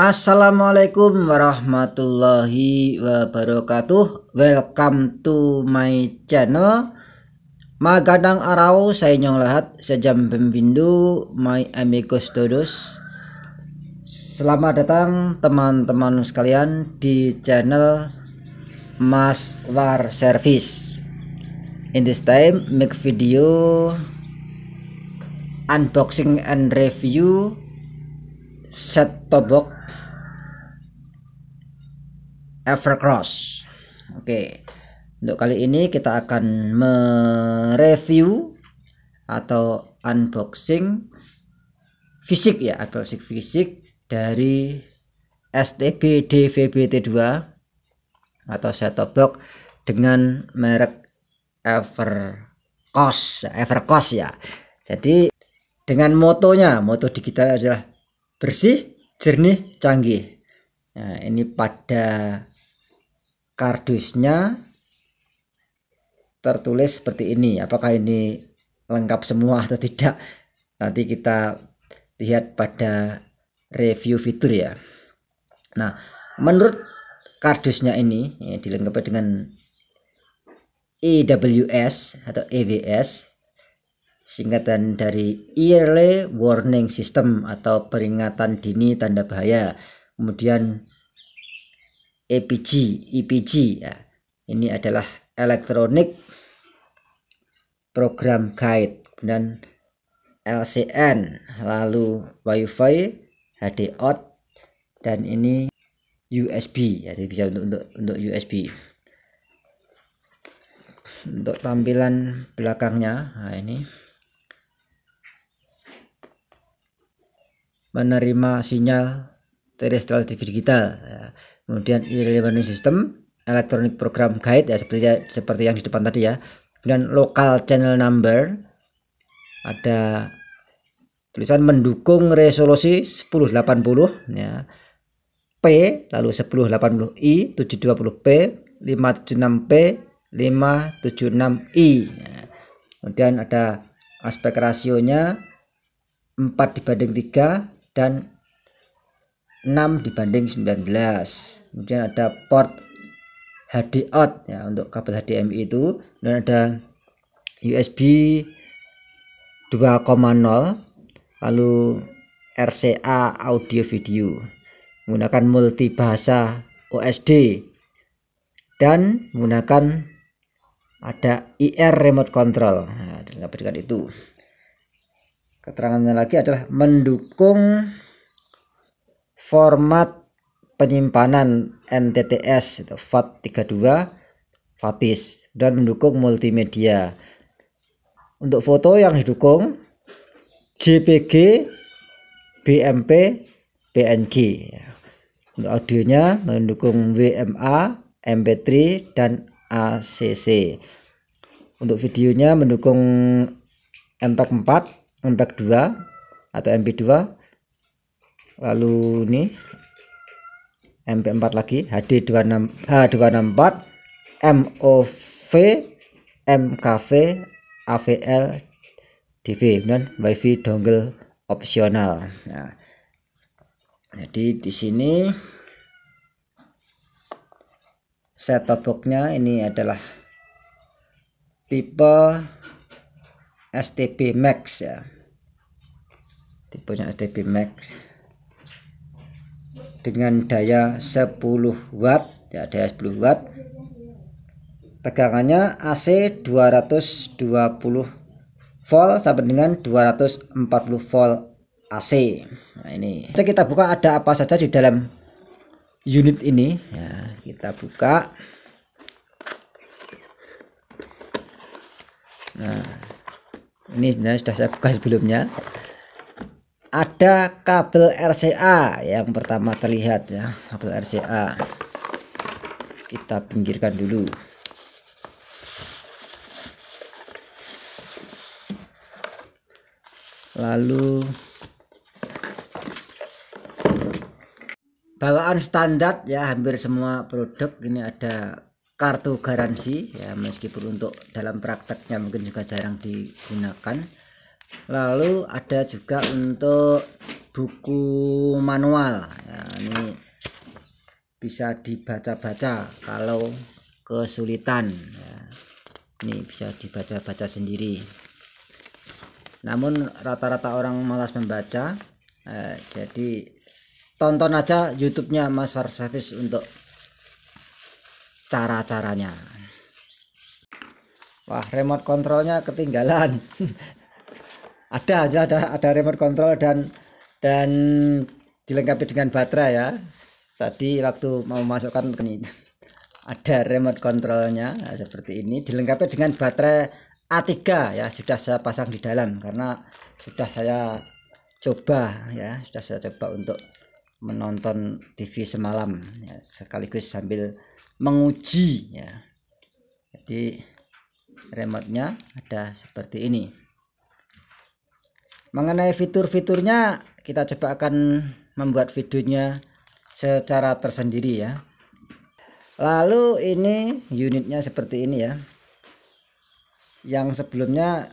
Assalamualaikum warahmatullahi wabarakatuh Welcome to my channel Magadang Arau. Saya inyong lahat Sejam pembindu my amigos todos Selamat datang teman-teman sekalian di channel Mas War Service In this time make video unboxing and review set top Evercross. Oke. Untuk kali ini kita akan mereview atau unboxing fisik ya, unboxing fisik dari STB dvb 2 atau set-top box dengan merek Evercross, Evercross ya. Jadi dengan motonya, moto digital adalah bersih, jernih, canggih. Nah, ini pada kardusnya tertulis seperti ini apakah ini lengkap semua atau tidak nanti kita lihat pada review fitur ya nah menurut kardusnya ini ya, dilengkapi dengan EWS atau EWS singkatan dari Early Warning System atau peringatan dini tanda bahaya kemudian EPG, EPG ya. Ini adalah elektronik program guide dan LCN lalu WiFi HD out dan ini USB ya jadi bisa untuk untuk, untuk USB untuk tampilan belakangnya nah ini menerima sinyal terestrial TV digital ya kemudian e-learning system electronic program guide ya seperti seperti yang di depan tadi ya dan local channel number ada tulisan mendukung resolusi 1080 ya P lalu 1080i 720p 576p 576i ya. kemudian ada aspek rasionya 4 dibanding 3 dan 6 dibanding 19 kemudian ada port HD out ya untuk kabel HDMI itu dan ada USB 2,0 lalu RCA audio video menggunakan multi bahasa OSD dan menggunakan ada IR remote control nah, dalam itu keterangannya lagi adalah mendukung format penyimpanan NTTS itu FAT32 FATIS dan mendukung multimedia. Untuk foto yang didukung JPG, BMP, PNG. Untuk audionya mendukung WMA, MP3 dan ACC. Untuk videonya mendukung MP4, MP2 atau MP2 lalu ini MP4 lagi HD26 H264 MOV MKV AVL DV dan WiFi dongle opsional nah, jadi di sini set topoknya ini adalah tipe STP Max ya tipenya STP Max dengan daya 10 watt ya daya 10 watt tegangannya AC 220 volt sampai dengan 240 volt AC nah ini Jadi kita buka ada apa saja di dalam unit ini ya kita buka nah ini sudah saya buka sebelumnya ada kabel RCA yang pertama terlihat ya kabel RCA kita pinggirkan dulu lalu bawaan standar ya hampir semua produk ini ada kartu garansi ya meskipun untuk dalam prakteknya mungkin juga jarang digunakan lalu ada juga untuk buku manual ya, ini bisa dibaca-baca kalau kesulitan ya. ini bisa dibaca-baca sendiri namun rata-rata orang malas membaca eh, jadi tonton aja YouTube-nya Mas Farf Service untuk cara-caranya wah remote kontrolnya ketinggalan ada aja ada ada remote control dan dan dilengkapi dengan baterai ya tadi waktu mau masukkan ini ada remote controlnya nah, seperti ini dilengkapi dengan baterai A3 ya sudah saya pasang di dalam karena sudah saya coba ya sudah saya coba untuk menonton TV semalam ya, sekaligus sambil menguji ya jadi remote nya ada seperti ini mengenai fitur-fiturnya kita coba akan membuat videonya secara tersendiri ya lalu ini unitnya seperti ini ya yang sebelumnya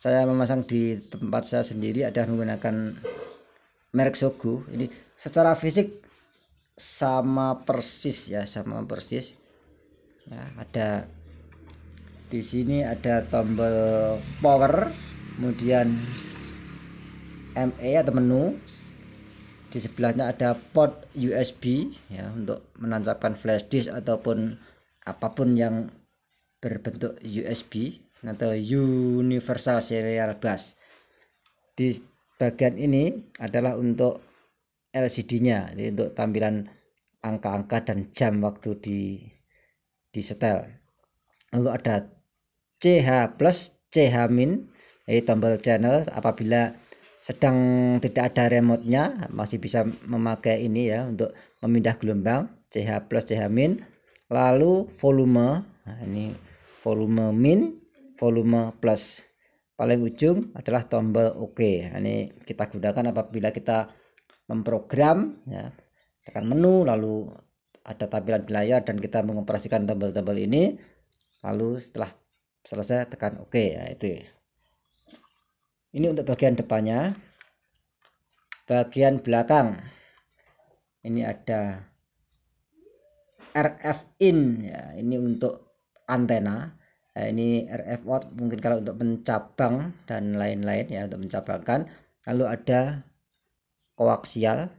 saya memasang di tempat saya sendiri ada menggunakan merek Sogo ini secara fisik sama persis ya sama persis ya ada di sini ada tombol power kemudian ME atau menu di sebelahnya ada port USB ya untuk menancapkan flash disk ataupun apapun yang berbentuk USB atau universal serial bus di bagian ini adalah untuk LCD-nya jadi untuk tampilan angka-angka dan jam waktu di di setel lalu ada CH plus CH min ini tombol channel apabila sedang tidak ada remote-nya masih bisa memakai ini ya untuk memindah gelombang CH plus CH min lalu volume nah ini volume min volume plus paling ujung adalah tombol OK nah, ini kita gunakan apabila kita memprogram ya tekan menu lalu ada tampilan di layar dan kita mengoperasikan tombol-tombol ini lalu setelah selesai tekan OK nah, ya itu ini untuk bagian depannya bagian belakang ini ada RF in ya ini untuk antena nah, ini RF out mungkin kalau untuk mencabang dan lain-lain ya untuk mencabangkan lalu ada koaksial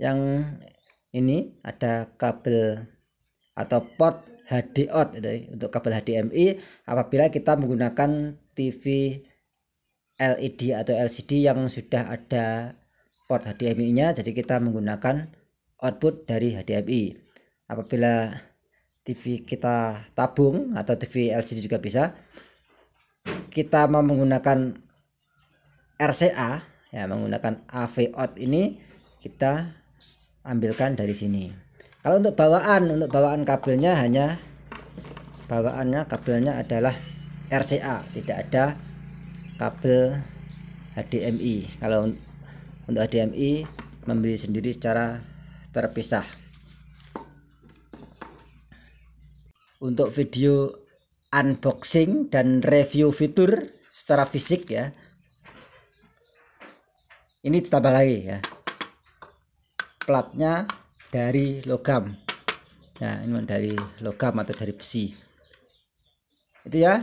yang ini ada kabel atau port HD out untuk kabel HDMI apabila kita menggunakan TV LED atau LCD yang sudah ada port HDMI-nya jadi kita menggunakan output dari HDMI apabila TV kita tabung atau TV LCD juga bisa kita mau menggunakan RCA ya menggunakan AV out ini kita ambilkan dari sini kalau untuk bawaan untuk bawaan kabelnya hanya bawaannya kabelnya adalah RCA tidak ada kabel HDMI kalau untuk HDMI membeli sendiri secara terpisah untuk video unboxing dan review fitur secara fisik ya ini ditambah lagi ya platnya dari logam nah ini dari logam atau dari besi itu ya